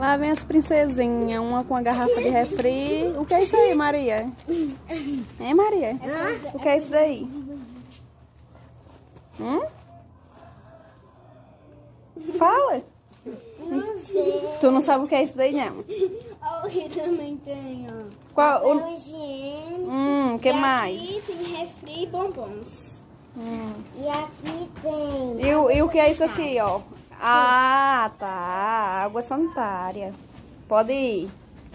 Lá vem as princesinhas, uma com a garrafa de refri. O que é isso aí, Maria? Hein, Maria? O que é isso daí? Hum? Fala! Não sei. Tu não sabe o que é isso daí, não? Oh, eu também tenho. Qual? O... Hum, que e mais? Aqui tem refri e bombons. Hum. E aqui tem... E, e o que é isso aqui, ó? Ah, tá. Água sanitária. Pode ir.